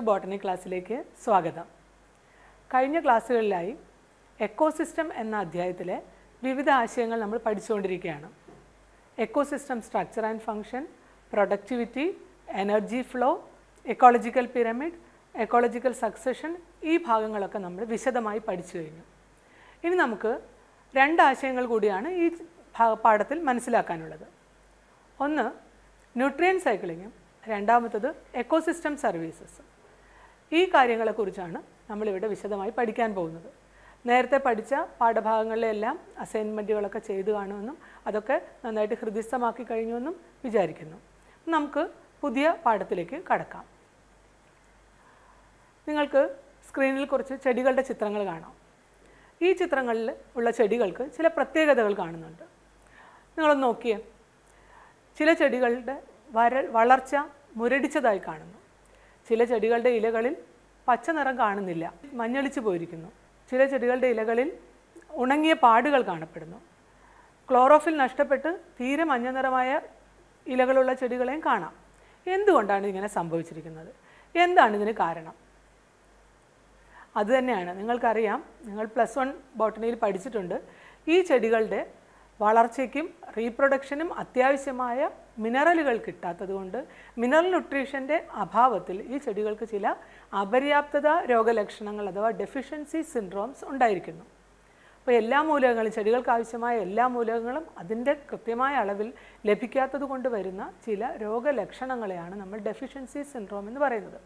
To botany ക്ലാസ്സിലേക്ക് സ്വാഗതം കഴിഞ്ഞ ക്ലാസ്സുകളിലായി എക്കോസിസ്റ്റം എന്ന അധ്യായത്തിലെ വിവിധ ആശയങ്ങൾ നമ്മൾ പഠിച്ചുകൊണ്ടിരിക്കുകയാണ് ecosystem structure and function productivity energy flow ecological pyramid ecological succession ഈ ഭാഗങ്ങളൊക്കെ നമ്മൾ വിശദമായി പഠിച്ചു കഴിഞ്ഞു ഇനി നമുക്ക് രണ്ട് ആശയങ്ങൾ കൂടിയാണ് ഈ പാഠത്തിൽ മനസ്സിലാക്കാനുള്ളത് ഒന്ന് ന്യൂട്രിയൻ സൈക്ലിങ്ങും രണ്ടാമത്തത് എക്കോസിസ്റ്റം സർവീസസ് ഈ കാര്യങ്ങളെക്കുറിച്ചാണ് നമ്മളിവിടെ വിശദമായി പഠിക്കാൻ പോകുന്നത് നേരത്തെ പഠിച്ച പാഠഭാഗങ്ങളിലെല്ലാം അസൈൻമെൻറ്റുകളൊക്കെ ചെയ്തു കാണുമെന്നും അതൊക്കെ നന്നായിട്ട് ഹൃദിസ്ഥമാക്കി കഴിഞ്ഞുവെന്നും വിചാരിക്കുന്നു നമുക്ക് പുതിയ പാഠത്തിലേക്ക് കടക്കാം നിങ്ങൾക്ക് സ്ക്രീനിൽ കുറച്ച് ചെടികളുടെ ചിത്രങ്ങൾ കാണാം ഈ ചിത്രങ്ങളിൽ ഉള്ള ചെടികൾക്ക് ചില പ്രത്യേകതകൾ കാണുന്നുണ്ട് നിങ്ങളൊന്ന് നോക്കിയേ ചില ചെടികളുടെ വര വളർച്ച മുരടിച്ചതായി കാണുന്നു ചില ചെടികളുടെ ഇലകളിൽ പച്ച നിറം കാണുന്നില്ല മഞ്ഞളിച്ചു പോയിരിക്കുന്നു ചില ചെടികളുടെ ഇലകളിൽ ഉണങ്ങിയ പാടുകൾ കാണപ്പെടുന്നു ക്ലോറോഫിൽ നഷ്ടപ്പെട്ട് തീരെ മഞ്ഞ നിറമായ ഇലകളുള്ള ചെടികളെയും കാണാം എന്തുകൊണ്ടാണ് ഇങ്ങനെ സംഭവിച്ചിരിക്കുന്നത് എന്താണ് ഇതിന് കാരണം അതുതന്നെയാണ് നിങ്ങൾക്കറിയാം നിങ്ങൾ പ്ലസ് വൺ ബോട്ടണിയിൽ പഠിച്ചിട്ടുണ്ട് ഈ ചെടികളുടെ വളർച്ചയ്ക്കും റീപ്രൊഡക്ഷനും അത്യാവശ്യമായ മിനറലുകൾ കിട്ടാത്തതുകൊണ്ട് മിനറൽ ന്യൂട്രീഷൻ്റെ അഭാവത്തിൽ ഈ ചെടികൾക്ക് ചില അപര്യാപ്തത രോഗലക്ഷണങ്ങൾ അഥവാ ഡെഫിഷ്യൻസി സിൻഡ്രോംസ് ഉണ്ടായിരിക്കുന്നു അപ്പോൾ എല്ലാ മൂലകങ്ങളും ചെടികൾക്ക് ആവശ്യമായ എല്ലാ മൂലകങ്ങളും അതിൻ്റെ കൃത്യമായ അളവിൽ ലഭിക്കാത്തത് കൊണ്ട് വരുന്ന ചില രോഗലക്ഷണങ്ങളെയാണ് നമ്മൾ ഡെഫിഷ്യൻസി സിൻഡ്രോം എന്ന് പറയുന്നത്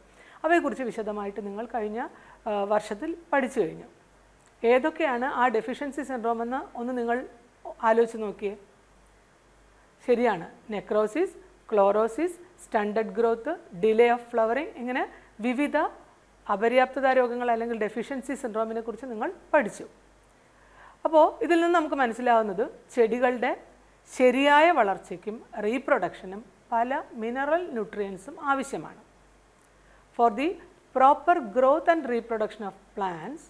അവയെക്കുറിച്ച് വിശദമായിട്ട് നിങ്ങൾ കഴിഞ്ഞ വർഷത്തിൽ പഠിച്ചു കഴിഞ്ഞു ഏതൊക്കെയാണ് ആ ഡെഫിഷ്യൻസി സിൻഡ്രോം എന്ന് ഒന്ന് നിങ്ങൾ ആലോചിച്ച് നോക്കിയേ ശരിയാണ് necrosis chlorosis stunted growth delay of flowering ഇങ്ങനെ വിവിധ അപര്യാപ്തത രോഗങ്ങൾ അല്ലെങ്കിൽ ഡെഫിഷ്യൻസി സിൻഡ്രോമിനെ കുറിച്ച് നിങ്ങൾ പഠിച്ചു അപ്പോൾ ഇതിൽ നിന്ന് നമുക്ക് മനസ്സിലാവുന്നത് ചെടികളുടെ ശരിയായ വളർച്ചയ്ക്കും റീപ്രൊഡക്ഷനും പല മിനറൽ ന്യൂട്രിയൻസും ആവശ്യമാണ് for the proper growth and reproduction of plants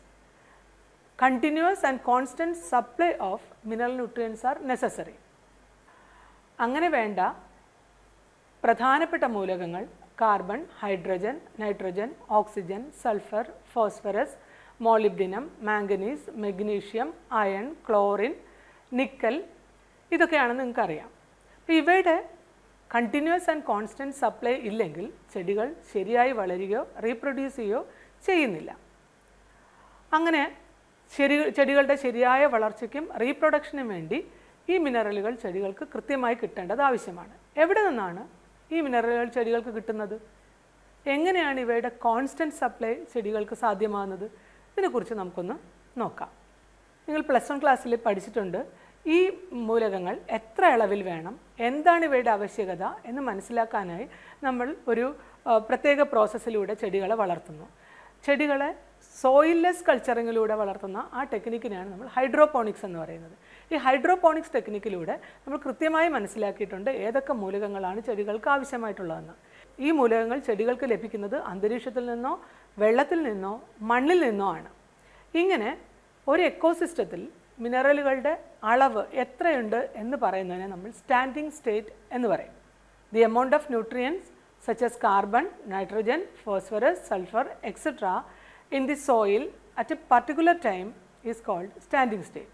continuous and constant supply of mineral nutrients are necessary അങ്ങനെ വേണ്ട പ്രധാനപ്പെട്ട മൂലകങ്ങൾ carbon hydrogen nitrogen oxygen sulphur phosphorus molybdenum manganese magnesium iron chlorine nickel ഇതൊക്കെയാണ് നിങ്ങൾക്കറിയാം അപ്പോൾ ഇവയുടെ കണ്ടിന്യൂസ് ആൻഡ് കോൺസ്റ്റൻറ്റ് സപ്ലൈ ഇല്ലെങ്കിൽ ചെടികൾ ശരിയായി വളരുകയോ റീപ്രൊഡ്യൂസ് ചെയ്യുകയോ ചെയ്യുന്നില്ല അങ്ങനെ ചെടി ചെടികളുടെ ശരിയായ വളർച്ചയ്ക്കും റീപ്രൊഡക്ഷനും വേണ്ടി ഈ മിനറലുകൾ ചെടികൾക്ക് കൃത്യമായി കിട്ടേണ്ടത് ആവശ്യമാണ് എവിടെ നിന്നാണ് ഈ മിനറലുകൾ ചെടികൾക്ക് കിട്ടുന്നത് എങ്ങനെയാണ് ഇവയുടെ കോൺസ്റ്റൻറ്റ് സപ്ലൈ ചെടികൾക്ക് സാധ്യമാകുന്നത് ഇതിനെക്കുറിച്ച് നമുക്കൊന്ന് നോക്കാം നിങ്ങൾ പ്ലസ് വൺ ക്ലാസ്സിൽ പഠിച്ചിട്ടുണ്ട് ഈ മൂലകങ്ങൾ എത്ര അളവിൽ വേണം എന്താണ് ഇവയുടെ ആവശ്യകത എന്ന് മനസ്സിലാക്കാനായി നമ്മൾ ഒരു പ്രത്യേക പ്രോസസ്സിലൂടെ ചെടികളെ വളർത്തുന്നു ചെടികളെ സോയിൽലെസ് കൾച്ചറിങ്ങിലൂടെ വളർത്തുന്ന ആ ടെക്നിക്കിനെയാണ് നമ്മൾ ഹൈഡ്രോപോണിക്സ് എന്ന് പറയുന്നത് ഈ ഹൈഡ്രോപോണിക്സ് ടെക്നിക്കിലൂടെ നമ്മൾ കൃത്യമായി മനസ്സിലാക്കിയിട്ടുണ്ട് ഏതൊക്കെ മൂലകങ്ങളാണ് ചെടികൾക്ക് ആവശ്യമായിട്ടുള്ളതെന്ന് ഈ മൂലകങ്ങൾ ചെടികൾക്ക് ലഭിക്കുന്നത് അന്തരീക്ഷത്തിൽ നിന്നോ വെള്ളത്തിൽ നിന്നോ മണ്ണിൽ നിന്നോ ആണ് ഇങ്ങനെ ഒരു എക്കോസിസ്റ്റത്തിൽ മിനറലുകളുടെ അളവ് എത്രയുണ്ട് എന്ന് പറയുന്നതിനെ നമ്മൾ സ്റ്റാൻഡിംഗ് സ്റ്റേറ്റ് എന്ന് പറയും the amount of nutrients such as carbon nitrogen phosphorus sulphur etcetera in the soil at a particular time is called standing state.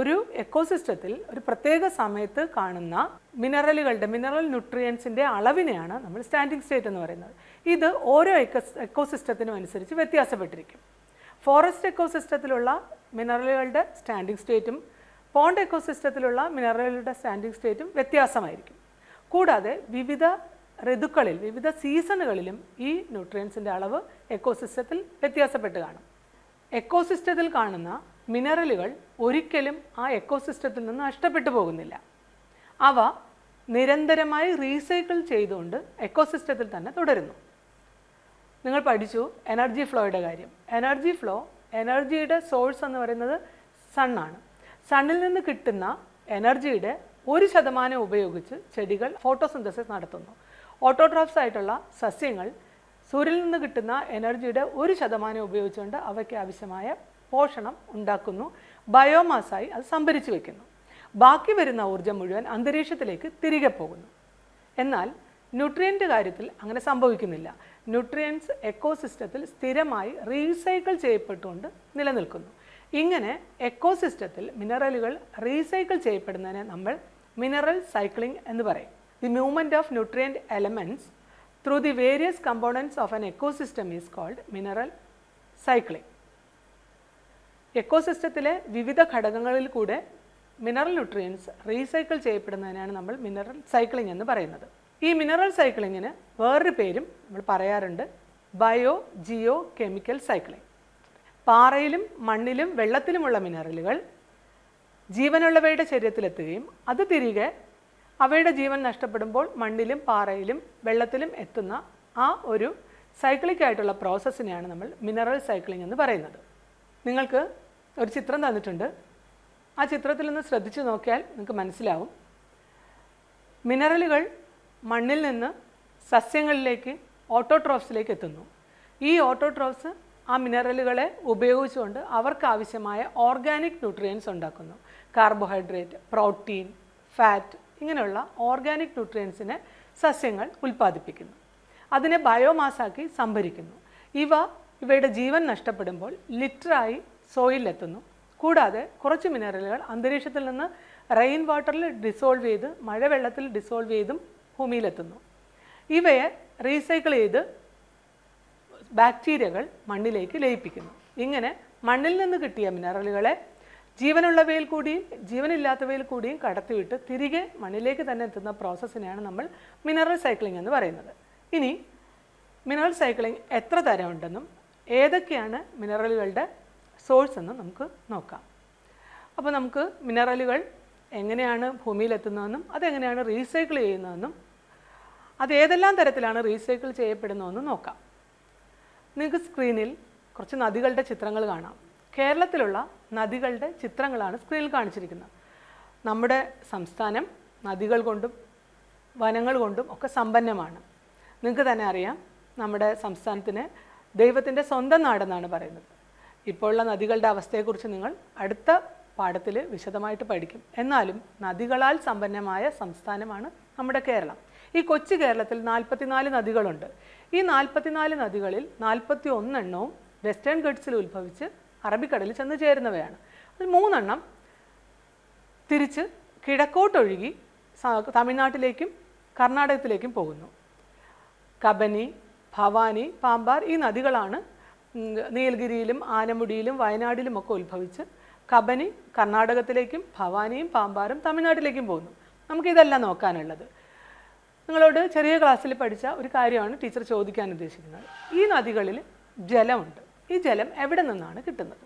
ഒരു എക്കോസിസ്റ്റത്തിൽ ഒരു പ്രത്യേക സമയത്ത് കാണുന്ന മിനറലുകളുടെ മിനറൽ ന്യൂട്രിയൻസിൻ്റെ അളവിനെയാണ് നമ്മൾ സ്റ്റാൻഡിങ് സ്റ്റേറ്റ് എന്ന് പറയുന്നത് ഇത് ഓരോ എക്കോസിസ്റ്റത്തിനും അനുസരിച്ച് വ്യത്യാസപ്പെട്ടിരിക്കും ഫോറസ്റ്റ് എക്കോസിസ്റ്റത്തിലുള്ള മിനറലുകളുടെ സ്റ്റാൻഡിങ് സ്റ്റേറ്റും പോണ്ട് എക്കോസിസ്റ്റത്തിലുള്ള മിനറലുകളുടെ സ്റ്റാൻഡിങ് സ്റ്റേറ്റും വ്യത്യാസമായിരിക്കും കൂടാതെ വിവിധ ഋതുക്കളിൽ വിവിധ സീസണുകളിലും ഈ ന്യൂട്രിയൻസിൻ്റെ അളവ് എക്കോസിസ്റ്റത്തിൽ വ്യത്യാസപ്പെട്ട് കാണും എക്കോസിസ്റ്റത്തിൽ കാണുന്ന മിനറലുകൾ ഒരിക്കലും ആ എക്കോസിസ്റ്റത്തിൽ നിന്ന് നഷ്ടപ്പെട്ടു പോകുന്നില്ല അവ നിരന്തരമായി റീസൈക്കിൾ ചെയ്തുകൊണ്ട് എക്കോസിസ്റ്റത്തിൽ തന്നെ തുടരുന്നു നിങ്ങൾ പഠിച്ചു എനർജി ഫ്ലോയുടെ കാര്യം എനർജി ഫ്ലോ എനർജിയുടെ സോഴ്സ് എന്ന് പറയുന്നത് സണ്ണാണ് സണ്ണിൽ നിന്ന് കിട്ടുന്ന എനർജിയുടെ ഒരു ശതമാനം ഉപയോഗിച്ച് ചെടികൾ ഫോട്ടോസിന്തസിസ് നടത്തുന്നു ഓട്ടോട്രോഫ്സ് ആയിട്ടുള്ള സസ്യങ്ങൾ സൂര്യനിൽ നിന്ന് കിട്ടുന്ന എനർജിയുടെ ഒരു ശതമാനം ഉപയോഗിച്ചുകൊണ്ട് അവയ്ക്ക് ആവശ്യമായ പോഷണം ഉണ്ടാക്കുന്നു ബയോമാസായി അത് സംഭരിച്ചു വയ്ക്കുന്നു ബാക്കി വരുന്ന ഊർജ്ജം മുഴുവൻ അന്തരീക്ഷത്തിലേക്ക് തിരികെ പോകുന്നു എന്നാൽ ന്യൂട്രിയൻ്റ് കാര്യത്തിൽ അങ്ങനെ സംഭവിക്കുന്നില്ല ന്യൂട്രിയൻസ് എക്കോസിസ്റ്റത്തിൽ സ്ഥിരമായി റീസൈക്കിൾ ചെയ്യപ്പെട്ടുകൊണ്ട് നിലനിൽക്കുന്നു ഇങ്ങനെ എക്കോസിസ്റ്റത്തിൽ മിനറലുകൾ റീസൈക്കിൾ ചെയ്യപ്പെടുന്നതിനെ നമ്മൾ മിനറൽ സൈക്ലിംഗ് എന്ന് പറയും The movement of nutrient elements through the various components of an ecosystem is called mineral cycling. എക്കോസിസ്റ്റത്തിലെ വിവിധ ഘടകങ്ങളിൽ കൂടെ മിനറൽ ന്യൂട്രിയൻസ് റീസൈക്കിൾ ചെയ്യപ്പെടുന്നതിനാണ് നമ്മൾ മിനറൽ സൈക്ലിംഗ് എന്ന് പറയുന്നത് ഈ മിനറൽ സൈക്ലിങ്ങിന് വേറൊരു പേരും നമ്മൾ പറയാറുണ്ട് ബയോ ജിയോ കെമിക്കൽ സൈക്ലിംഗ് പാറയിലും മണ്ണിലും വെള്ളത്തിലുമുള്ള മിനറലുകൾ ജീവനുള്ളവയുടെ ശരീരത്തിലെത്തുകയും അത് തിരികെ അവയുടെ ജീവൻ നഷ്ടപ്പെടുമ്പോൾ മണ്ണിലും പാറയിലും വെള്ളത്തിലും എത്തുന്ന ആ ഒരു സൈക്ലിക് ആയിട്ടുള്ള പ്രോസസ്സിനെയാണ് നമ്മൾ മിനറൽ സൈക്ലിംഗ് എന്ന് പറയുന്നത് നിങ്ങൾക്ക് ഒരു ചിത്രം തന്നിട്ടുണ്ട് ആ ചിത്രത്തിൽ നിന്ന് ശ്രദ്ധിച്ചു നോക്കിയാൽ നിങ്ങൾക്ക് മനസ്സിലാവും മിനറലുകൾ മണ്ണിൽ നിന്ന് സസ്യങ്ങളിലേക്ക് ഓട്ടോട്രോഫ്സിലേക്ക് എത്തുന്നു ഈ ഓട്ടോട്രോഫ്സ് ആ മിനറലുകളെ ഉപയോഗിച്ചുകൊണ്ട് അവർക്ക് ആവശ്യമായ ഓർഗാനിക് ന്യൂട്രിയൻസ് ഉണ്ടാക്കുന്നു കാർബോഹൈഡ്രേറ്റ് പ്രോട്ടീൻ ഫാറ്റ് ഇങ്ങനെയുള്ള ഓർഗാനിക് ന്യൂട്രിയൻസിനെ സസ്യങ്ങൾ ഉൽപ്പാദിപ്പിക്കുന്നു അതിനെ ബയോമാസാക്കി സംഭരിക്കുന്നു ഇവ ഇവയുടെ ജീവൻ നഷ്ടപ്പെടുമ്പോൾ ലിറ്ററായി സോയിലെത്തുന്നു കൂടാതെ കുറച്ച് മിനറലുകൾ അന്തരീക്ഷത്തിൽ നിന്ന് റെയിൻ വാട്ടറിൽ ഡിസോൾവ് ചെയ്ത് മഴവെള്ളത്തിൽ ഡിസോൾവ് ചെയ്തും ഭൂമിയിലെത്തുന്നു ഇവയെ റീസൈക്കിൾ ചെയ്ത് ബാക്ടീരിയകൾ മണ്ണിലേക്ക് ലയിപ്പിക്കുന്നു ഇങ്ങനെ മണ്ണിൽ നിന്ന് കിട്ടിയ മിനറലുകളെ ജീവനുള്ളവയിൽ കൂടിയും ജീവനില്ലാത്തവയിൽ കൂടിയും കടത്തിവിട്ട് തിരികെ മണ്ണിലേക്ക് തന്നെ എത്തുന്ന പ്രോസസ്സിനെയാണ് നമ്മൾ മിനറൽ സൈക്ലിംഗ് എന്ന് പറയുന്നത് ഇനി മിനറൽ സൈക്ലിംഗ് എത്ര തരമുണ്ടെന്നും ഏതൊക്കെയാണ് മിനറലുകളുടെ സോഴ്സ് എന്നും നമുക്ക് നോക്കാം അപ്പോൾ നമുക്ക് മിനറലുകൾ എങ്ങനെയാണ് ഭൂമിയിലെത്തുന്നതെന്നും അതെങ്ങനെയാണ് റീസൈക്കിൾ ചെയ്യുന്നതെന്നും അത് ഏതെല്ലാം തരത്തിലാണ് റീസൈക്കിൾ ചെയ്യപ്പെടുന്നതെന്നും നോക്കാം നിങ്ങൾക്ക് സ്ക്രീനിൽ കുറച്ച് നദികളുടെ ചിത്രങ്ങൾ കാണാം കേരളത്തിലുള്ള നദികളുടെ ചിത്രങ്ങളാണ് സ്ക്രീനിൽ കാണിച്ചിരിക്കുന്നത് നമ്മുടെ സംസ്ഥാനം നദികൾ കൊണ്ടും വനങ്ങൾ കൊണ്ടും ഒക്കെ സമ്പന്നമാണ് നിങ്ങൾക്ക് തന്നെ അറിയാം നമ്മുടെ സംസ്ഥാനത്തിന് ദൈവത്തിൻ്റെ സ്വന്തം നാടെന്നാണ് പറയുന്നത് ഇപ്പോഴുള്ള നദികളുടെ അവസ്ഥയെക്കുറിച്ച് നിങ്ങൾ അടുത്ത പാഠത്തിൽ വിശദമായിട്ട് പഠിക്കും എന്നാലും നദികളാൽ സമ്പന്നമായ സംസ്ഥാനമാണ് നമ്മുടെ കേരളം ഈ കൊച്ചു കേരളത്തിൽ നാൽപ്പത്തിനാല് നദികളുണ്ട് ഈ നാൽപ്പത്തിനാല് നദികളിൽ നാൽപ്പത്തി ഒന്നെണ്ണവും വെസ്റ്റേൺ ഘട്ട്സിൽ ഉത്ഭവിച്ച് അറബിക്കടലിൽ ചെന്ന് ചേരുന്നവയാണ് അതിൽ മൂന്നെണ്ണം തിരിച്ച് കിഴക്കോട്ടൊഴുകി തമിഴ്നാട്ടിലേക്കും കർണാടകത്തിലേക്കും പോകുന്നു കബനി ഭവാനി പാമ്പാർ ഈ നദികളാണ് നീലഗിരിയിലും ആനമുടിയിലും വയനാടിലും ഒക്കെ ഉത്ഭവിച്ച് കബനി കർണാടകത്തിലേക്കും ഭവാനിയും പാമ്പാറും തമിഴ്നാട്ടിലേക്കും പോകുന്നു നമുക്കിതല്ല നോക്കാനുള്ളത് നിങ്ങളോട് ചെറിയ ക്ലാസ്സിൽ പഠിച്ച ഒരു കാര്യമാണ് ടീച്ചർ ചോദിക്കാൻ ഉദ്ദേശിക്കുന്നത് ഈ നദികളിൽ ജലമുണ്ട് ഈ ജലം എവിടെ നിന്നാണ് കിട്ടുന്നത്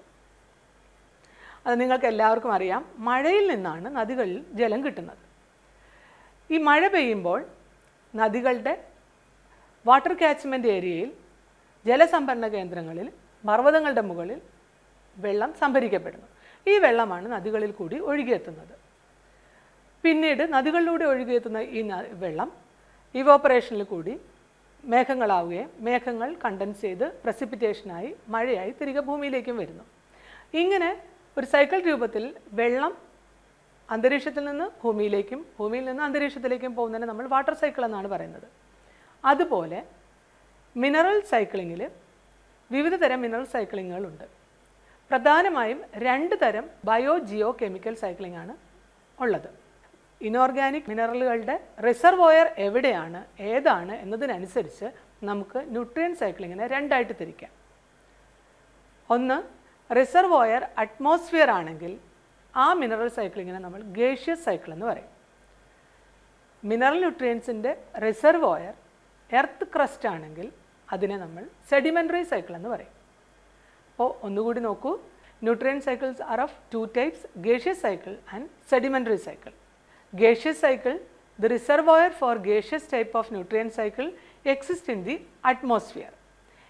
അത് നിങ്ങൾക്ക് എല്ലാവർക്കും അറിയാം മഴയിൽ നിന്നാണ് നദികളിൽ ജലം കിട്ടുന്നത് ഈ മഴ പെയ്യുമ്പോൾ നദികളുടെ വാട്ടർ കാച്ച്മെൻറ്റ് ഏരിയയിൽ ജലസംഭരണ കേന്ദ്രങ്ങളിൽ പർവ്വതങ്ങളുടെ മുകളിൽ വെള്ളം സംഭരിക്കപ്പെടുന്നു ഈ വെള്ളമാണ് നദികളിൽ കൂടി ഒഴുകിയെത്തുന്നത് പിന്നീട് നദികളിലൂടെ ഒഴുകിയെത്തുന്ന ഈ വെള്ളം ഇവോപ്പറേഷനിൽ കൂടി മേഘങ്ങളാവുകയും മേഘങ്ങൾ കണ്ടൻസ് ചെയ്ത് പ്രസിപ്പിറ്റേഷനായി മഴയായി തിരികെ ഭൂമിയിലേക്കും വരുന്നു ഇങ്ങനെ ഒരു സൈക്കിൾ രൂപത്തിൽ വെള്ളം അന്തരീക്ഷത്തിൽ നിന്ന് ഭൂമിയിലേക്കും ഭൂമിയിൽ നിന്ന് അന്തരീക്ഷത്തിലേക്കും പോകുന്നതിന് നമ്മൾ വാട്ടർ സൈക്കിൾ എന്നാണ് പറയുന്നത് അതുപോലെ മിനറൽ സൈക്ലിങ്ങിൽ വിവിധ തരം മിനറൽ സൈക്ലിങ്ങുകളുണ്ട് പ്രധാനമായും രണ്ട് തരം ബയോ ജിയോ കെമിക്കൽ സൈക്ലിംഗ് ആണ് ഉള്ളത് ഇനോർഗാനിക് മിനറലുകളുടെ റിസർവോയർ എവിടെയാണ് ഏതാണ് എന്നതിനനുസരിച്ച് നമുക്ക് ന്യൂട്രിയൻ സൈക്ലിങ്ങിനെ രണ്ടായിട്ട് തിരിക്കാം ഒന്ന് റിസർവോയർ അറ്റ്മോസ്ഫിയർ ആണെങ്കിൽ ആ മിനറൽ സൈക്ലിങ്ങിനെ നമ്മൾ ഗേഷ്യസ് സൈക്കിൾ എന്ന് പറയും മിനറൽ ന്യൂട്രിയൻസിൻ്റെ റിസർവോയർ എർത്ത് ക്രസ്റ്റ് ആണെങ്കിൽ അതിനെ നമ്മൾ സെഡിമെൻ്ററി സൈക്കിൾ എന്ന് പറയും അപ്പോൾ ഒന്നുകൂടി നോക്കൂ nutrient cycles are of two types gaseous cycle and sedimentary cycle gaseous cycle, the reservoir for gaseous type of nutrient cycle exists in the atmosphere.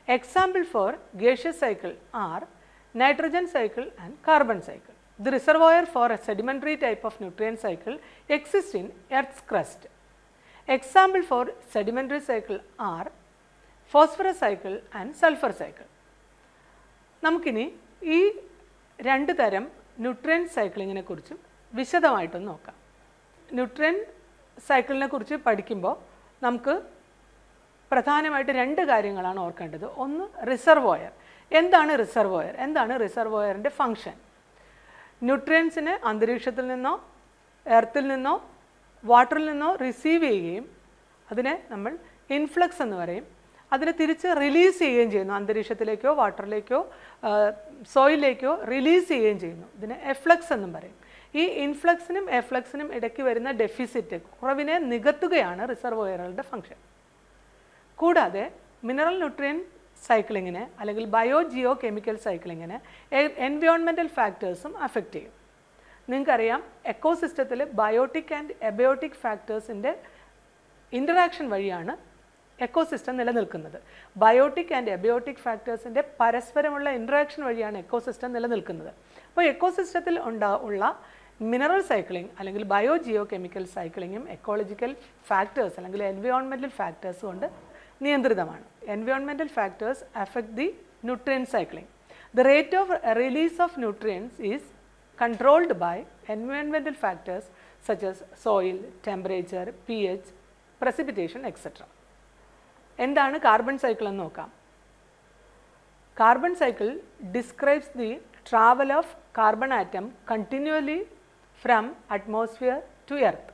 Example for gaseous cycle are nitrogen cycle and carbon cycle. The reservoir for a sedimentary type of nutrient cycle exists in earth's crust. Example for sedimentary cycle are phosphorus cycle and sulfur cycle. നമുക്കിനി ഈ രണ്ട് തരം nutrient സൈക്ലിങ്ങിനെ കുറിച്ചും വിശദമായിട്ടൊന്ന് നോക്കാം nutrient സൈക്കിളിനെ കുറിച്ച് പഠിക്കുമ്പോൾ നമുക്ക് പ്രധാനമായിട്ട് രണ്ട് കാര്യങ്ങളാണ് ഓർക്കേണ്ടത് ഒന്ന് റിസർവോയർ എന്താണ് റിസർവോയർ എന്താണ് റിസർവോയറിൻ്റെ ഫങ്ഷൻ ന്യൂട്രിയൻസിനെ അന്തരീക്ഷത്തിൽ നിന്നോ എർത്തിൽ നിന്നോ വാട്ടറിൽ നിന്നോ റിസീവ് ചെയ്യുകയും അതിനെ നമ്മൾ ഇൻഫ്ലക്സ് എന്ന് പറയും അതിനെ തിരിച്ച് റിലീസ് ചെയ്യുകയും ചെയ്യുന്നു അന്തരീക്ഷത്തിലേക്കോ വാട്ടറിലേക്കോ സോയിലേക്കോ റിലീസ് ചെയ്യുകയും ചെയ്യുന്നു ഇതിനെ എഫ്ലക്സ് എന്നും പറയും ഈ ഇൻഫ്ലക്സിനും എഫ്ലക്സിനും ഇടയ്ക്ക് വരുന്ന ഡെഫിസിറ്റ് കുറവിനെ നികത്തുകയാണ് റിസർവോയറുകളുടെ ഫംഗ്ഷൻ കൂടാതെ മിനറൽ ന്യൂട്രിയൻ സൈക്ലിങ്ങിന് അല്ലെങ്കിൽ ബയോ ജിയോ കെമിക്കൽ സൈക്ലിങ്ങിന് എൻവയോൺമെൻറ്റൽ ഫാക്ടേഴ്സും അഫക്റ്റ് ചെയ്യും നിങ്ങൾക്കറിയാം എക്കോസിസ്റ്റത്തിൽ ബയോട്ടിക് ആൻഡ് എബയോട്ടിക് ഫാക്ടേഴ്സിൻ്റെ ഇൻ്ററാക്ഷൻ വഴിയാണ് എക്കോസിസ്റ്റം നിലനിൽക്കുന്നത് ബയോട്ടിക് ആൻഡ് എബയോട്ടിക് ഫാക്ടേഴ്സിൻ്റെ പരസ്പരമുള്ള ഇൻട്രാക്ഷൻ വഴിയാണ് എക്കോസിസ്റ്റം നിലനിൽക്കുന്നത് അപ്പോൾ എക്കോസിസ്റ്റത്തിൽ ഉണ്ടാ ഉള്ള മിനറൽ സൈക്ലിംഗ് അല്ലെങ്കിൽ ബയോ ജിയോ കെമിക്കൽ സൈക്ലിങ്ങും എക്കോളജിക്കൽ ഫാക്ടേഴ്സ് അല്ലെങ്കിൽ എൻവയോൺമെൻറ്റൽ ഫാക്ടേഴ്സ് കൊണ്ട് നിയന്ത്രിതമാണ് environmental factors affect the nutrient cycling the rate of release of nutrients is controlled by environmental factors such as soil temperature P H precipitation etcetera എന്താണ് carbon cycle എന്ന് നോക്കാം carbon cycle describes the travel of carbon atom continuously from atmosphere to earth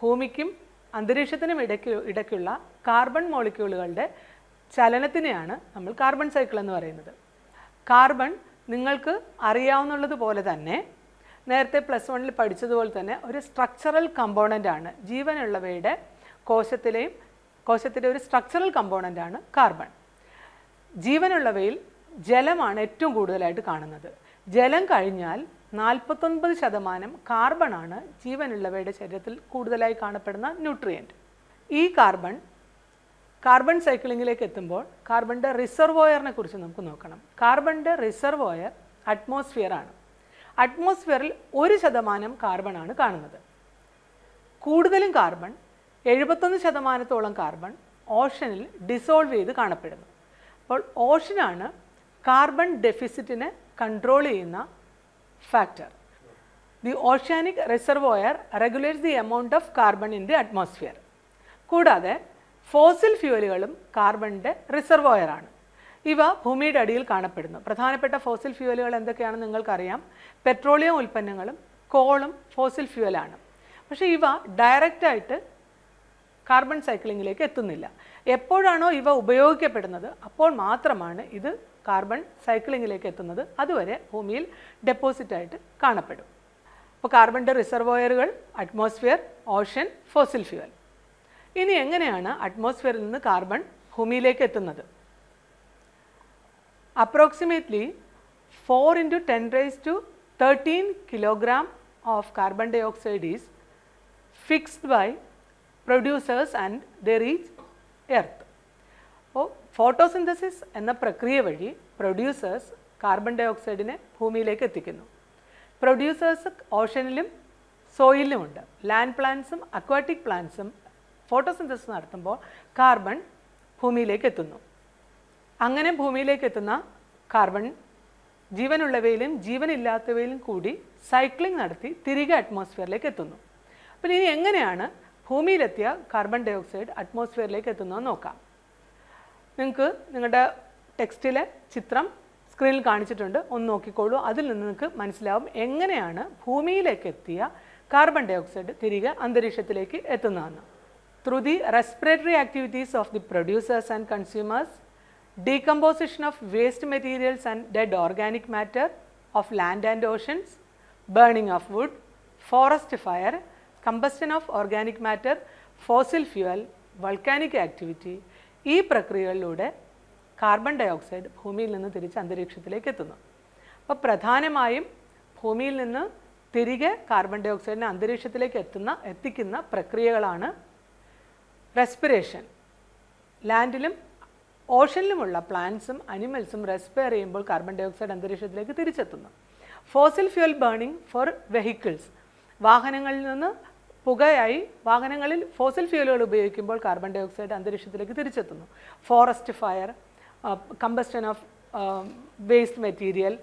ഭൂമിക്കും അന്തരീക്ഷത്തിനും ഇടയ്ക്ക് ഇടയ്ക്കുള്ള carbon മോളിക്യൂളുകളുടെ ചലനത്തിനെയാണ് നമ്മൾ carbon cycle എന്ന് പറയുന്നത് കാർബൺ നിങ്ങൾക്ക് അറിയാവുന്നുള്ളത് പോലെ തന്നെ നേരത്തെ പ്ലസ് വണ്ണിൽ പഠിച്ചതുപോലെ തന്നെ ഒരു സ്ട്രക്ചറൽ കമ്പോണൻ്റ് ആണ് ജീവനുള്ളവയുടെ കോശത്തിലെയും കോശത്തിൻ്റെ ഒരു സ്ട്രക്ചറൽ കമ്പോണൻ്റ് ആണ് കാർബൺ ജീവനുള്ളവയിൽ ജലമാണ് ഏറ്റവും കൂടുതലായിട്ട് കാണുന്നത് ജലം കഴിഞ്ഞാൽ നാൽപ്പത്തൊൻപത് ശതമാനം കാർബണാണ് ജീവനുള്ളവയുടെ ശരീരത്തിൽ കൂടുതലായി കാണപ്പെടുന്ന ന്യൂട്രിയൻറ്റ് ഈ കാർബൺ കാർബൺ സൈക്ലിങ്ങിലേക്ക് എത്തുമ്പോൾ കാർബണിൻ്റെ റിസർവോയറിനെ കുറിച്ച് നമുക്ക് നോക്കണം കാർബണിൻ്റെ റിസർവോയർ അറ്റ്മോസ്ഫിയർ ആണ് അറ്റ്മോസ്ഫിയറിൽ ഒരു ശതമാനം കാർബണാണ് കാണുന്നത് കൂടുതലും കാർബൺ എഴുപത്തൊന്ന് ശതമാനത്തോളം കാർബൺ ഓഷനിൽ ഡിസോൾവ് ചെയ്ത് കാണപ്പെടുന്നു അപ്പോൾ ഓഷനാണ് കാർബൺ ഡെഫിസിറ്റിനെ കൺട്രോൾ ചെയ്യുന്ന factor. The oceanic reservoir regulates the amount of carbon in the atmosphere. കൂടാതെ ഫോസിൽ ഫ്യൂവലുകളും കാർബണിൻ്റെ റിസർവോയറാണ് ഇവ ഭൂമിയുടെ അടിയിൽ കാണപ്പെടുന്നു പ്രധാനപ്പെട്ട ഫോസിൽ ഫ്യൂവലുകൾ എന്തൊക്കെയാണെന്ന് നിങ്ങൾക്കറിയാം പെട്രോളിയം ഉൽപ്പന്നങ്ങളും കോളും ഫോസിൽ ഫ്യൂവലാണ് പക്ഷേ ഇവ ഡയറക്റ്റായിട്ട് കാർബൺ സൈക്ലിങ്ങിലേക്ക് എത്തുന്നില്ല എപ്പോഴാണോ ഇവ ഉപയോഗിക്കപ്പെടുന്നത് അപ്പോൾ മാത്രമാണ് ഇത് കാർബൺ സൈക്ലിങ്ങിലേക്ക് എത്തുന്നത് അതുവരെ ഭൂമിയിൽ ഡെപ്പോസിറ്റായിട്ട് കാണപ്പെടും അപ്പോൾ കാർബണിൻ്റെ റിസർവോയറുകൾ അറ്റ്മോസ്ഫിയർ ഓഷൻ ഫോസിൽ ഫ്യൂവൽ ഇനി എങ്ങനെയാണ് അറ്റ്മോസ്ഫിയറിൽ നിന്ന് കാർബൺ ഭൂമിയിലേക്ക് എത്തുന്നത് approximately four into ten raise to thirteen kilogram of carbon dioxide is fixed by producers and they reach earth അപ്പോൾ ഫോട്ടോസിന്തസിസ് എന്ന പ്രക്രിയ വഴി പ്രൊഡ്യൂസേഴ്സ് കാർബൺ ഡൈ ഓക്സൈഡിനെ ഭൂമിയിലേക്ക് എത്തിക്കുന്നു പ്രൊഡ്യൂസേഴ്സ് ഓഷനിലും സോയിലുമുണ്ട് ലാൻഡ് പ്ലാന്റ്സും അക്വാറ്റിക് പ്ലാന്റ്സും ഫോട്ടോസിന്തസിസ് നടത്തുമ്പോൾ കാർബൺ ഭൂമിയിലേക്ക് എത്തുന്നു അങ്ങനെ ഭൂമിയിലേക്ക് എത്തുന്ന കാർബൺ ജീവനുള്ളവയിലും ജീവനില്ലാത്തവയിലും കൂടി സൈക്ലിംഗ് നടത്തി തിരികെ അറ്റ്മോസ്ഫിയറിലേക്ക് എത്തുന്നു അപ്പോൾ ഇനി എങ്ങനെയാണ് ഭൂമിയിലെത്തിയ കാർബൺ ഡൈ ഓക്സൈഡ് അറ്റ്മോസ്ഫിയറിലേക്ക് എത്തുന്നതെന്ന് നോക്കാം നിങ്ങൾക്ക് നിങ്ങളുടെ ടെക്സ്റ്റിലെ ചിത്രം സ്ക്രീനിൽ കാണിച്ചിട്ടുണ്ട് ഒന്ന് നോക്കിക്കോളൂ അതിൽ നിന്ന് നിങ്ങൾക്ക് മനസ്സിലാവും എങ്ങനെയാണ് ഭൂമിയിലേക്ക് എത്തിയ കാർബൺ ഡൈ ഓക്സൈഡ് തിരികെ അന്തരീക്ഷത്തിലേക്ക് എത്തുന്നതെന്ന് through the respiratory activities of the producers and consumers decomposition of waste materials and dead organic matter of land and oceans burning of wood forest fire combustion of organic matter fossil fuel volcanic activity ഈ പ്രക്രിയകളിലൂടെ carbon dye oxide ഭൂമിയിൽ നിന്ന് തിരിച്ച് അന്തരീക്ഷത്തിലേക്ക് എത്തുന്നു അപ്പോൾ പ്രധാനമായും ഭൂമിയിൽ നിന്ന് തിരികെ കാർബൺ ഡൈ ഓക്സൈഡിനെ അന്തരീക്ഷത്തിലേക്ക് എത്തുന്ന എത്തിക്കുന്ന പ്രക്രിയകളാണ് റെസ്പിറേഷൻ ലാൻഡിലും ഓഷനിലുമുള്ള പ്ലാന്റ്സും അനിമൽസും റെസ്പയർ ചെയ്യുമ്പോൾ കാർബൺ ഡൈ ഓക്സൈഡ് അന്തരീക്ഷത്തിലേക്ക് തിരിച്ചെത്തുന്നു fossil fuel burning for vehicles വാഹനങ്ങളിൽ നിന്ന് പുകയായി വാഹനങ്ങളിൽ ഫോസിൽ ഫ്യൂലുകൾ ഉപയോഗിക്കുമ്പോൾ കാർബൺ ഡൈ ഓക്സൈഡ് അന്തരീക്ഷത്തിലേക്ക് തിരിച്ചെത്തുന്നു forest fire combustion of waste material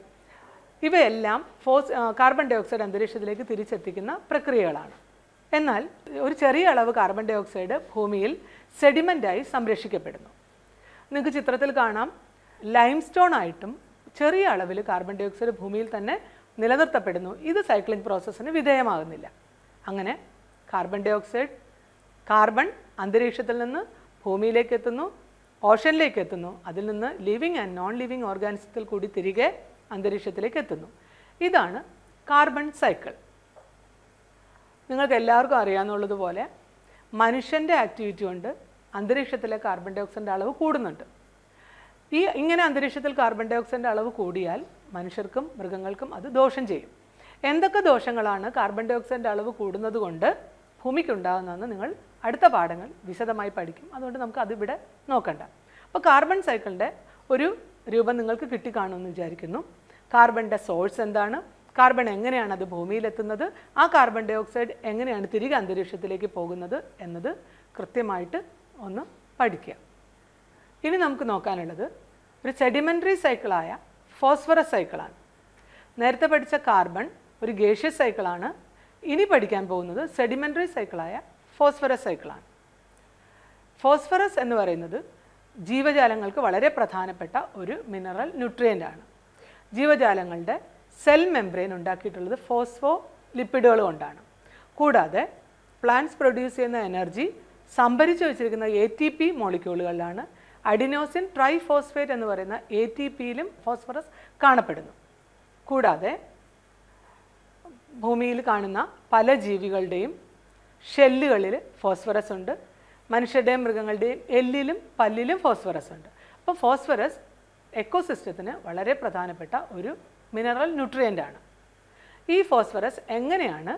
ഇവയെല്ലാം ഫോസ് കാർബൺ ഡൈ ഓക്സൈഡ് അന്തരീക്ഷത്തിലേക്ക് തിരിച്ചെത്തിക്കുന്ന പ്രക്രിയകളാണ് എന്നാൽ ഒരു ചെറിയ അളവ് കാർബൺ ഡൈ ഓക്സൈഡ് ഭൂമിയിൽ സെഡിമെൻ്റായി സംരക്ഷിക്കപ്പെടുന്നു നിങ്ങൾക്ക് ചിത്രത്തിൽ കാണാം ലൈംസ്റ്റോൺ ആയിട്ടും ചെറിയ അളവിൽ കാർബൺ ഡൈ ഓക്സൈഡ് ഭൂമിയിൽ തന്നെ നിലനിർത്തപ്പെടുന്നു ഇത് സൈക്ലിംഗ് പ്രോസസ്സിന് വിധേയമാകുന്നില്ല അങ്ങനെ കാർബൺ ഡൈ ഓക്സൈഡ് കാർബൺ അന്തരീക്ഷത്തിൽ നിന്ന് ഭൂമിയിലേക്ക് എത്തുന്നു ഓഷനിലേക്ക് എത്തുന്നു അതിൽ നിന്ന് ലിവിങ് ആൻഡ് നോൺ ലിവിങ് ഓർഗാനിസത്തിൽ കൂടി തിരികെ അന്തരീക്ഷത്തിലേക്ക് എത്തുന്നു ഇതാണ് കാർബൺ സൈക്കിൾ നിങ്ങൾക്ക് എല്ലാവർക്കും അറിയാവുന്നതുപോലെ മനുഷ്യൻ്റെ ആക്ടിവിറ്റി കൊണ്ട് അന്തരീക്ഷത്തിലെ കാർബൺ ഡൈ ഓക്സൈഡിൻ്റെ അളവ് കൂടുന്നുണ്ട് ഈ ഇങ്ങനെ അന്തരീക്ഷത്തിൽ കാർബൺ ഡൈ ഓക്സൈഡിൻ്റെ അളവ് കൂടിയാൽ മനുഷ്യർക്കും മൃഗങ്ങൾക്കും അത് ദോഷം ചെയ്യും എന്തൊക്കെ ദോഷങ്ങളാണ് കാർബൺ ഡൈ ഓക്സൈഡിൻ്റെ അളവ് കൂടുന്നത് കൊണ്ട് ഭൂമിക്കുണ്ടാകുന്നതെന്ന് നിങ്ങൾ അടുത്ത പാഠങ്ങൾ വിശദമായി പഠിക്കും അതുകൊണ്ട് നമുക്ക് അതിവിടെ നോക്കണ്ട അപ്പോൾ കാർബൺ സൈക്കിളിൻ്റെ ഒരു രൂപം നിങ്ങൾക്ക് കിട്ടിക്കാണുമെന്ന് വിചാരിക്കുന്നു കാർബണിൻ്റെ സോഴ്സ് എന്താണ് കാർബൺ എങ്ങനെയാണ് അത് ഭൂമിയിലെത്തുന്നത് ആ കാർബൺ ഡൈ ഓക്സൈഡ് എങ്ങനെയാണ് തിരികെ അന്തരീക്ഷത്തിലേക്ക് പോകുന്നത് എന്നത് കൃത്യമായിട്ട് ഒന്ന് പഠിക്കുക ഇനി നമുക്ക് നോക്കാനുള്ളത് ഒരു സെഡിമെൻ്ററി സൈക്കിളായ ഫോസ്ഫറസ് സൈക്കിളാണ് നേരത്തെ പഠിച്ച കാർബൺ ഒരു ഗേഷ്യസ് സൈക്കിളാണ് ഇനി പഠിക്കാൻ പോകുന്നത് സെഡിമെൻ്ററി സൈക്കിളായ ഫോസ്ഫറസ് സൈക്കിളാണ് ഫോസ്ഫറസ് എന്ന് പറയുന്നത് ജീവജാലങ്ങൾക്ക് വളരെ പ്രധാനപ്പെട്ട ഒരു മിനറൽ ന്യൂട്രിയൻ്റ് ആണ് ജീവജാലങ്ങളുടെ സെൽ മെംബ്രെയിൻ ഉണ്ടാക്കിയിട്ടുള്ളത് ഫോസ്ഫോ ലിപ്പിഡുകൾ കൊണ്ടാണ് കൂടാതെ പ്ലാന്റ്സ് പ്രൊഡ്യൂസ് ചെയ്യുന്ന എനർജി സംഭരിച്ചു വെച്ചിരിക്കുന്ന എ ടി പി മോളിക്യൂളുകളിലാണ് അഡിനോസിൻ ട്രൈഫോസ്ഫേറ്റ് എന്ന് പറയുന്ന എ ടി പിയിലും ഫോസ്ഫറസ് കാണപ്പെടുന്നു കൂടാതെ ഭൂമിയിൽ കാണുന്ന പല ജീവികളുടെയും ഷെല്ലുകളിൽ ഫോസ്ഫറസ് ഉണ്ട് മനുഷ്യരുടെയും മൃഗങ്ങളുടെയും എല്ലിലും പല്ലിലും ഫോസ്ഫറസ് ഉണ്ട് അപ്പോൾ ഫോസ്ഫറസ് എക്കോസിസ്റ്റത്തിന് വളരെ പ്രധാനപ്പെട്ട ഒരു മിനറൽ ആണ് ഈ ഫോസ്ഫറസ് എങ്ങനെയാണ്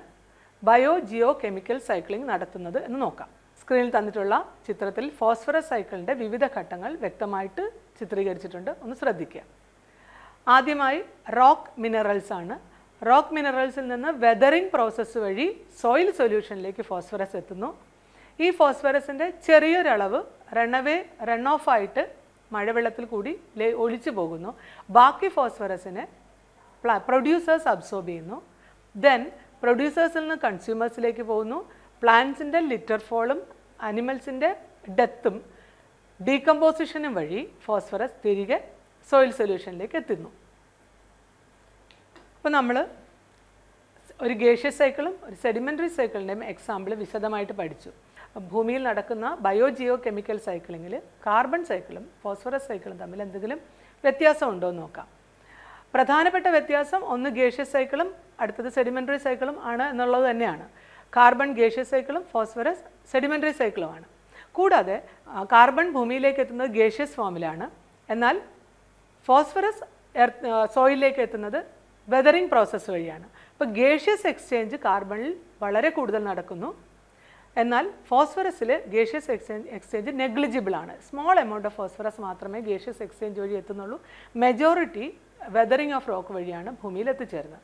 ബയോ ജിയോ കെമിക്കൽ സൈക്ലിംഗ് നടത്തുന്നത് എന്ന് നോക്കാം സ്ക്രീനിൽ തന്നിട്ടുള്ള ചിത്രത്തിൽ ഫോസ്ഫറസ് സൈക്കിളിൻ്റെ വിവിധ ഘട്ടങ്ങൾ വ്യക്തമായിട്ട് ചിത്രീകരിച്ചിട്ടുണ്ട് ഒന്ന് ശ്രദ്ധിക്കുക ആദ്യമായി റോക്ക് മിനറൽസ് ആണ് റോക്ക് മിനറൽസിൽ നിന്ന് വെതറിംഗ് പ്രോസസ്സ് വഴി സോയിൽ സൊല്യൂഷനിലേക്ക് ഫോസ്ഫറസ് എത്തുന്നു ഈ ഫോസ്ഫറസിൻ്റെ ചെറിയൊരളവ് റണ്ണവേ റൺ ഓഫായിട്ട് മഴവെള്ളത്തിൽ കൂടി ഒഴിച്ചു പോകുന്നു ബാക്കി ഫോസ്ഫറസിനെ പ്രൊഡ്യൂസേഴ്സ് അബ്സോർബ് ചെയ്യുന്നു ദെൻ പ്രൊഡ്യൂസേഴ്സിൽ നിന്ന് കൺസ്യൂമേഴ്സിലേക്ക് പോകുന്നു പ്ലാന്റ്സിൻ്റെ ലിറ്റർ ഫോളും അനിമൽസിൻ്റെ ഡെത്തും ഡീകമ്പോസിഷനും വഴി ഫോസ്ഫറസ് തിരികെ സോയിൽ സൊല്യൂഷനിലേക്ക് എത്തുന്നു അപ്പോൾ നമ്മൾ ഒരു ഗേഷ്യസ് സൈക്കിളും ഒരു സെഡിമെൻ്ററി സൈക്കിളിൻ്റെയും എക്സാമ്പിൾ വിശദമായിട്ട് പഠിച്ചു ഭൂമിയിൽ നടക്കുന്ന ബയോ ജിയോ കെമിക്കൽ സൈക്കിളിങ്ങിൽ കാർബൺ സൈക്കിളും ഫോസ്ഫറസ് സൈക്കിളും തമ്മിൽ എന്തെങ്കിലും വ്യത്യാസം ഉണ്ടോ എന്ന് നോക്കാം പ്രധാനപ്പെട്ട വ്യത്യാസം ഒന്ന് ഗേഷ്യസ് സൈക്കിളും അടുത്തത് സെഡിമെൻ്ററി സൈക്കിളും ആണ് എന്നുള്ളത് തന്നെയാണ് കാർബൺ ഗേഷ്യസ് സൈക്കിളും ഫോസ്ഫറസ് സെഡിമെൻ്ററി സൈക്കിളുമാണ് കൂടാതെ കാർബൺ ഭൂമിയിലേക്ക് എത്തുന്നത് ഗേഷ്യസ് ഫോമിലാണ് എന്നാൽ ഫോസ്ഫറസ് എർത്ത് സോയിലേക്ക് എത്തുന്നത് വെതറിങ് പ്രോസസ്സ് വഴിയാണ് അപ്പോൾ ഗേഷ്യസ് എക്സ്ചേഞ്ച് കാർബണിൽ വളരെ കൂടുതൽ നടക്കുന്നു എന്നാൽ ഫോസ്ഫറസിൽ ഗേഷ്യസ് എക്സ്ചേഞ്ച് എക്സ്ചേഞ്ച് നെഗ്ലിജിബിൾ ആണ് സ്മോൾ എമൗണ്ട് ഓഫ് ഫോസ്ഫറസ് മാത്രമേ ഗേഷ്യസ് എക്സ്ചേഞ്ച് വഴി എത്തുന്നുള്ളൂ മെജോറിറ്റി വെതറിങ് ഓഫ് റോക്ക് വഴിയാണ് ഭൂമിയിൽ എത്തിച്ചേരുന്നത്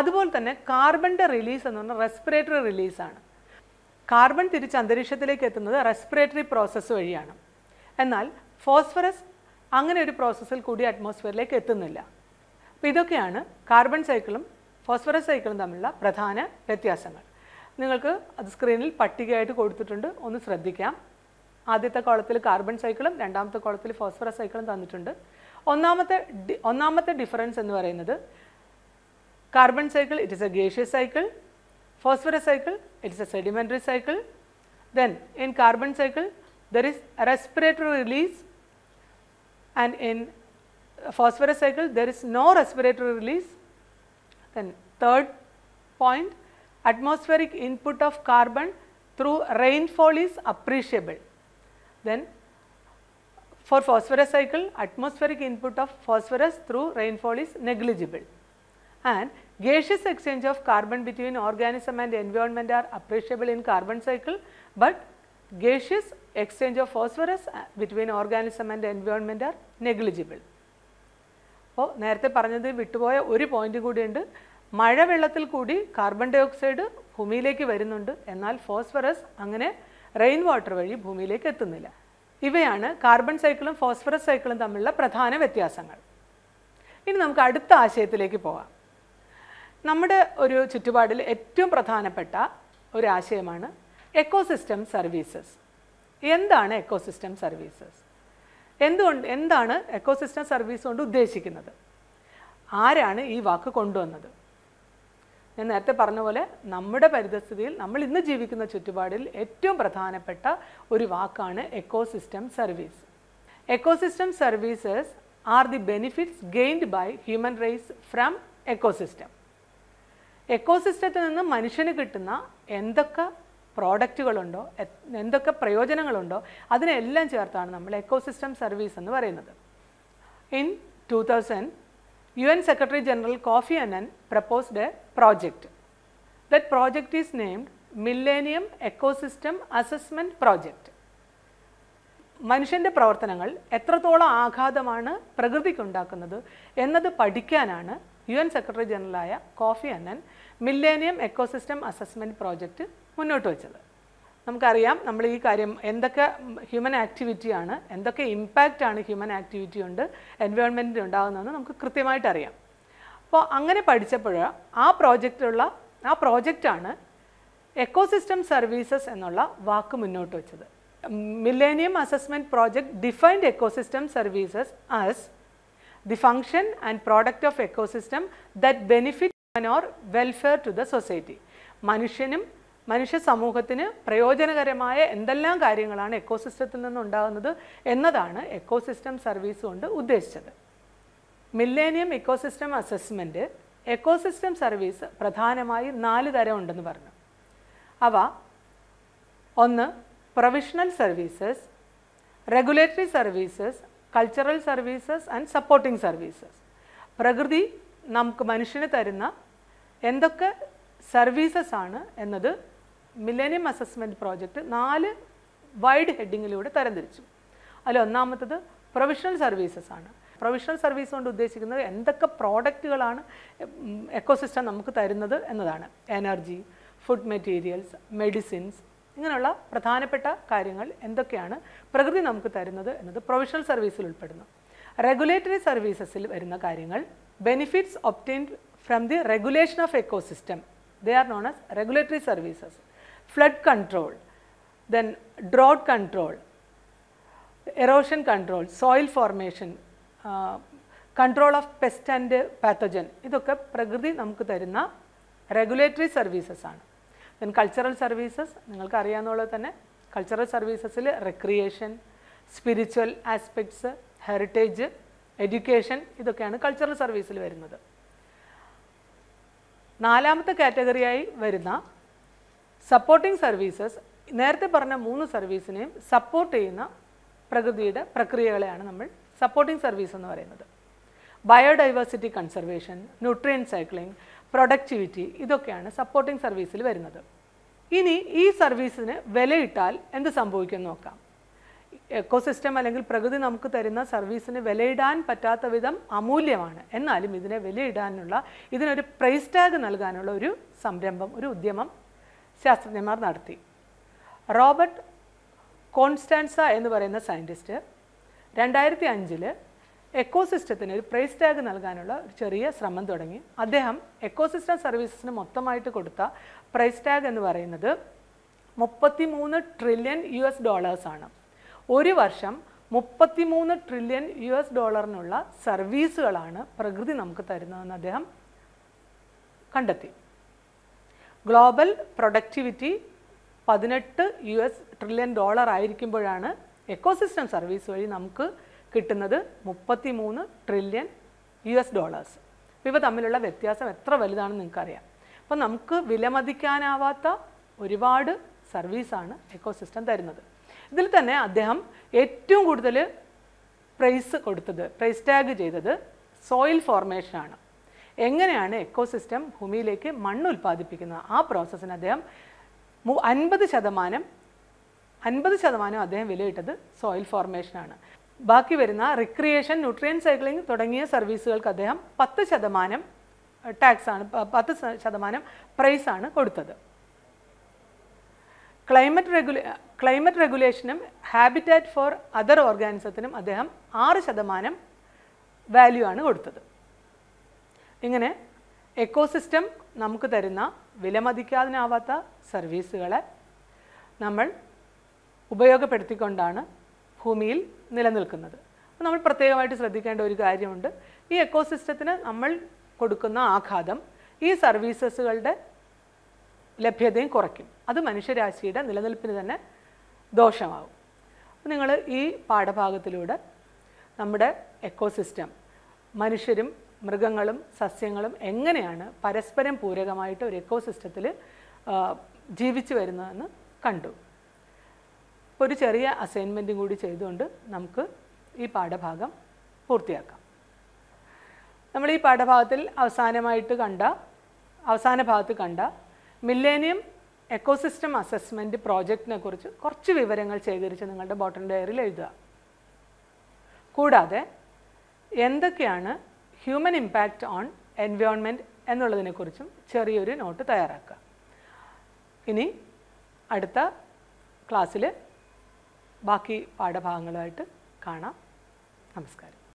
അതുപോലെ തന്നെ കാർബണിൻ്റെ റിലീസ് എന്ന് പറഞ്ഞാൽ റെസ്പിറേറ്ററി റിലീസാണ് കാർബൺ തിരിച്ച് അന്തരീക്ഷത്തിലേക്ക് എത്തുന്നത് റെസ്പിറേറ്ററി പ്രോസസ്സ് വഴിയാണ് എന്നാൽ ഫോസ്ഫറസ് അങ്ങനെ ഒരു പ്രോസസ്സിൽ കൂടി അറ്റ്മോസ്ഫിയറിലേക്ക് എത്തുന്നില്ല അപ്പോൾ ഇതൊക്കെയാണ് കാർബൺ സൈക്കിളും ഫോസ്ഫറസ് സൈക്കിളും തമ്മിലുള്ള പ്രധാന വ്യത്യാസങ്ങൾ നിങ്ങൾക്ക് അത് സ്ക്രീനിൽ പട്ടികയായിട്ട് കൊടുത്തിട്ടുണ്ട് ഒന്ന് ശ്രദ്ധിക്കാം ആദ്യത്തെ കോളത്തിൽ കാർബൺ സൈക്കിളും രണ്ടാമത്തെ കോളത്തിൽ ഫോസ്ഫറസ് സൈക്കിളും തന്നിട്ടുണ്ട് ഒന്നാമത്തെ ഒന്നാമത്തെ ഡിഫറൻസ് എന്ന് പറയുന്നത് carbon cycle it is a gaseous cycle phosphorus cycle it is a sedimentary cycle then in carbon cycle there is respiratory respiratory release and in phosphorus cycle there is no respiratory release. Then third point atmospheric input of carbon through rainfall is appreciable. Then for phosphorus cycle atmospheric input of phosphorus through rainfall is negligible and gaseous exchange of carbon between organism and environment are appreciable in carbon cycle but gaseous exchange of phosphorus uh, between organism and environment are negligible. അപ്പോൾ നേരത്തെ പറഞ്ഞത് വിട്ടുപോയ ഒരു point കൂടിയുണ്ട് മഴവെള്ളത്തിൽ കൂടി carbon dye oxide ഭൂമിയിലേക്ക് വരുന്നുണ്ട് എന്നാൽ ഫോസ്ഫറസ് അങ്ങനെ റെയിൻ വാട്ടർ വഴി ഭൂമിയിലേക്ക് എത്തുന്നില്ല ഇവയാണ് കാർബൺ സൈക്കിളും ഫോസ്ഫറസ് സൈക്കിളും തമ്മിലുള്ള പ്രധാന വ്യത്യാസങ്ങൾ ഇനി നമുക്ക് അടുത്ത ആശയത്തിലേക്ക് പോകാം നമ്മുടെ ഒരു ചുറ്റുപാടിൽ ഏറ്റവും പ്രധാനപ്പെട്ട ഒരു ആശയമാണ് എക്കോസിസ്റ്റം സർവീസസ് എന്താണ് എക്കോസിസ്റ്റം സർവീസസ് എന്തുകൊണ്ട് എന്താണ് എക്കോസിസ്റ്റം സർവീസ് കൊണ്ട് ഉദ്ദേശിക്കുന്നത് ആരാണ് ഈ വാക്ക് കൊണ്ടുവന്നത് ഞാൻ നേരത്തെ പറഞ്ഞ പോലെ നമ്മുടെ പരിതസ്ഥിതിയിൽ നമ്മൾ ഇന്ന് ജീവിക്കുന്ന ചുറ്റുപാടിൽ ഏറ്റവും പ്രധാനപ്പെട്ട ഒരു വാക്കാണ് ecosystem service ecosystem services are the benefits gained by human race from ecosystem എക്കോസിസ്റ്റത്തിൽ നിന്ന് മനുഷ്യന് കിട്ടുന്ന എന്തൊക്കെ പ്രോഡക്റ്റുകളുണ്ടോ എന്തൊക്കെ പ്രയോജനങ്ങളുണ്ടോ അതിനെല്ലാം ചേർത്താണ് നമ്മൾ എക്കോസിസ്റ്റം സർവീസ് എന്ന് പറയുന്നത് in two thousand U N secretary general Kofi Annan proposed a project that project is named millennium ecosystem assessment project മനുഷ്യൻ്റെ പ്രവർത്തനങ്ങൾ എത്രത്തോളം ആഘാതമാണ് പ്രകൃതിക്കുണ്ടാക്കുന്നത് എന്നത് പഠിക്കാനാണ് യു എൻ സെക്രട്ടറി ജനറലായ Kofi Annan millennium ecosystem assessment project മുന്നോട്ട് വെച്ചത് നമുക്കറിയാം നമ്മൾ ഈ കാര്യം എന്തൊക്കെ ഹ്യൂമൻ ആക്ടിവിറ്റിയാണ് എന്തൊക്കെ ഇമ്പാക്റ്റ് ആണ് ഹ്യൂമൻ ആക്ടിവിറ്റി ഉണ്ട് എൻവയോൺമെൻറ്റിന് ഉണ്ടാകുന്നതെന്ന് നമുക്ക് കൃത്യമായിട്ട് അറിയാം അപ്പോൾ അങ്ങനെ പഠിച്ചപ്പോൾ ആ പ്രോജക്റ്റിലുള്ള ആ പ്രോജക്റ്റാണ് എക്കോസിസ്റ്റം സർവീസസ് എന്നുള്ള വാക്ക് മുന്നോട്ട് വെച്ചത് millennium assessment project defined ecosystem services as the function and product of ecosystem that benefit or welfare to the society മനുഷ്യനും മനുഷ്യ സമൂഹത്തിന് പ്രയോജനകരമായ എന്തെല്ലാം കാര്യങ്ങളാണ് എക്കോസിസ്റ്റത്തിൽ നിന്നുണ്ടാകുന്നത് എന്നതാണ് എക്കോസിസ്റ്റം സർവീസ് കൊണ്ട് ഉദ്ദേശിച്ചത് millennium ecosystem assessment ecosystem service പ്രധാനമായി നാല് തരം ഉണ്ടെന്ന് പറഞ്ഞു അവ ഒന്ന് provisional services regulatory services cultural services and supporting services പ്രകൃതി നമുക്ക് മനുഷ്യന് തരുന്ന എന്തൊക്കെ സർവീസസ് ആണ് എന്നത് മില്ലേനിയം അസസ്മെൻറ്റ് പ്രോജക്റ്റ് നാല് വൈഡ് ഹെഡിങ്ങിലൂടെ തരംതിരിച്ചു അതിൽ ഒന്നാമത്തത് പ്രൊവിഷണൽ സർവീസസ് ആണ് പ്രൊവിഷണൽ സർവീസ് കൊണ്ട് ഉദ്ദേശിക്കുന്നത് എന്തൊക്കെ പ്രോഡക്റ്റുകളാണ് എക്കോസിസ്റ്റം നമുക്ക് തരുന്നത് എന്നതാണ് എനർജി ഫുഡ് മെറ്റീരിയൽസ് മെഡിസിൻസ് ഇങ്ങനെയുള്ള പ്രധാനപ്പെട്ട കാര്യങ്ങൾ എന്തൊക്കെയാണ് പ്രകൃതി നമുക്ക് തരുന്നത് എന്നത് പ്രൊവിഷണൽ സർവീസിൽ ഉൾപ്പെടുന്നു റെഗുലേറ്ററി സർവീസസിൽ വരുന്ന കാര്യങ്ങൾ benefits obtained from the regulation of ecosystem. They are known as regulatory services. Flood control, then drought control, erosion control, soil formation, uh, control of pest and pathogen. This is the regulatory services. Then cultural services, cultural services, recreation, spiritual aspects, heritage, education ഇതൊക്കെയാണ് cultural സർവീസിൽ വരുന്നത് നാലാമത്തെ കാറ്റഗറിയായി വരുന്ന supporting services നേരത്തെ പറഞ്ഞ മൂന്ന് സർവീസിനെയും support ചെയ്യുന്ന പ്രകൃതിയുടെ പ്രക്രിയകളെയാണ് നമ്മൾ സപ്പോർട്ടിംഗ് സർവീസ് എന്ന് പറയുന്നത് biodiversity conservation nutrient cycling productivity ഇതൊക്കെയാണ് സപ്പോർട്ടിംഗ് സർവീസിൽ വരുന്നത് ഇനി ഈ സർവീസിന് വിലയിട്ടാൽ എന്ത് സംഭവിക്കുമെന്ന് നോക്കാം എക്കോസിസ്റ്റം അല്ലെങ്കിൽ പ്രകൃതി നമുക്ക് തരുന്ന സർവീസിന് വിലയിടാൻ പറ്റാത്ത വിധം അമൂല്യമാണ് എന്നാലും ഇതിനെ വിലയിടാനുള്ള ഇതിനൊരു പ്രൈസ് ടാഗ് നൽകാനുള്ള ഒരു സംരംഭം ഒരു ഉദ്യമം ശാസ്ത്രജ്ഞന്മാർ നടത്തി റോബർട്ട് കോൺസ്റ്റാൻസ എന്ന് പറയുന്ന സയൻറ്റിസ്റ്റ് രണ്ടായിരത്തി അഞ്ചിൽ എക്കോസിസ്റ്റത്തിന് ഒരു പ്രൈസ് ടാഗ് നൽകാനുള്ള ഒരു ചെറിയ ശ്രമം തുടങ്ങി അദ്ദേഹം എക്കോസിസ്റ്റം സർവീസസിന് മൊത്തമായിട്ട് കൊടുത്ത പ്രൈസ് ടാഗ് എന്ന് പറയുന്നത് മുപ്പത്തി മൂന്ന് ട്രില്യൺ യു എസ് ഡോളേഴ്സാണ് ഒരു വർഷം മുപ്പത്തിമൂന്ന് ട്രില്യൺ യു എസ് ഡോളറിനുള്ള സർവീസുകളാണ് പ്രകൃതി നമുക്ക് തരുന്നതെന്ന് അദ്ദേഹം കണ്ടെത്തി ഗ്ലോബൽ പ്രൊഡക്ടിവിറ്റി പതിനെട്ട് യു എസ് ട്രില്യൺ ഡോളർ ആയിരിക്കുമ്പോഴാണ് എക്കോസിസ്റ്റം സർവീസ് വഴി നമുക്ക് കിട്ടുന്നത് മുപ്പത്തിമൂന്ന് ട്രില്യൺ യു എസ് ഡോളേഴ്സ് ഇവ തമ്മിലുള്ള വ്യത്യാസം എത്ര വലുതാണെന്ന് നിങ്ങൾക്കറിയാം അപ്പോൾ നമുക്ക് വിലമതിക്കാനാവാത്ത ഒരുപാട് സർവീസാണ് എക്കോസിസ്റ്റം തരുന്നത് ഇതിൽ തന്നെ അദ്ദേഹം ഏറ്റവും കൂടുതൽ പ്രൈസ് കൊടുത്തത് പ്രൈസ് ടാഗ് ചെയ്തത് സോയിൽ ഫോർമേഷനാണ് എങ്ങനെയാണ് എക്കോസിസ്റ്റം ഭൂമിയിലേക്ക് മണ്ണ് ഉൽപ്പാദിപ്പിക്കുന്നത് ആ പ്രോസസ്സിന് അദ്ദേഹം അൻപത് ശതമാനം അൻപത് ശതമാനം അദ്ദേഹം വിലയിട്ടത് സോയിൽ ഫോർമേഷനാണ് ബാക്കി വരുന്ന റിക്രിയേഷൻ ന്യൂട്രിയൻ സൈക്ലിംഗ് തുടങ്ങിയ സർവീസുകൾക്ക് അദ്ദേഹം പത്ത് ശതമാനം ടാക്സാണ് പത്ത് ശതമാനം പ്രൈസാണ് കൊടുത്തത് ക്ലൈമറ്റ് റെഗുലേ ക്ലൈമറ്റ് റെഗുലേഷനും ഹാബിറ്റാറ്റ് ഫോർ അതർ ഓർഗാനിസത്തിനും അദ്ദേഹം ആറ് ശതമാനം വാല്യൂ ആണ് കൊടുത്തത് ഇങ്ങനെ എക്കോസിസ്റ്റം നമുക്ക് തരുന്ന വിലമതിക്കാതിനാവാത്ത സർവീസുകളെ നമ്മൾ ഉപയോഗപ്പെടുത്തിക്കൊണ്ടാണ് ഭൂമിയിൽ നിലനിൽക്കുന്നത് അപ്പോൾ നമ്മൾ പ്രത്യേകമായിട്ട് ശ്രദ്ധിക്കേണ്ട ഒരു കാര്യമുണ്ട് ഈ എക്കോസിസ്റ്റത്തിന് നമ്മൾ കൊടുക്കുന്ന ആഘാതം ഈ സർവീസസുകളുടെ ലഭ്യതയും കുറയ്ക്കും അത് മനുഷ്യരാശിയുടെ നിലനിൽപ്പിന് തന്നെ ദോഷമാകും നിങ്ങൾ ഈ പാഠഭാഗത്തിലൂടെ നമ്മുടെ എക്കോസിസ്റ്റം മനുഷ്യരും മൃഗങ്ങളും സസ്യങ്ങളും എങ്ങനെയാണ് പരസ്പരം പൂരകമായിട്ട് ഒരു എക്കോസിസ്റ്റത്തിൽ ജീവിച്ചു വരുന്നതെന്ന് കണ്ടു ഒരു ചെറിയ അസൈൻമെൻറ്റും കൂടി ചെയ്തുകൊണ്ട് നമുക്ക് ഈ പാഠഭാഗം പൂർത്തിയാക്കാം നമ്മൾ ഈ പാഠഭാഗത്തിൽ അവസാനമായിട്ട് കണ്ട അവസാന ഭാഗത്ത് കണ്ട മില്ലേനിയം എക്കോസിസ്റ്റം അസസ്മെൻ്റ് പ്രോജക്റ്റിനെ കുറിച്ച് കുറച്ച് വിവരങ്ങൾ ശേഖരിച്ച് നിങ്ങളുടെ ബോട്ടൺ ഡയറിയിൽ എഴുതുക കൂടാതെ എന്തൊക്കെയാണ് ഹ്യൂമൻ ഇമ്പാക്റ്റ് ഓൺ എൻവയോൺമെൻറ്റ് എന്നുള്ളതിനെക്കുറിച്ചും ചെറിയൊരു നോട്ട് തയ്യാറാക്കുക ഇനി അടുത്ത ക്ലാസ്സിൽ ബാക്കി പാഠഭാഗങ്ങളുമായിട്ട് കാണാം നമസ്കാരം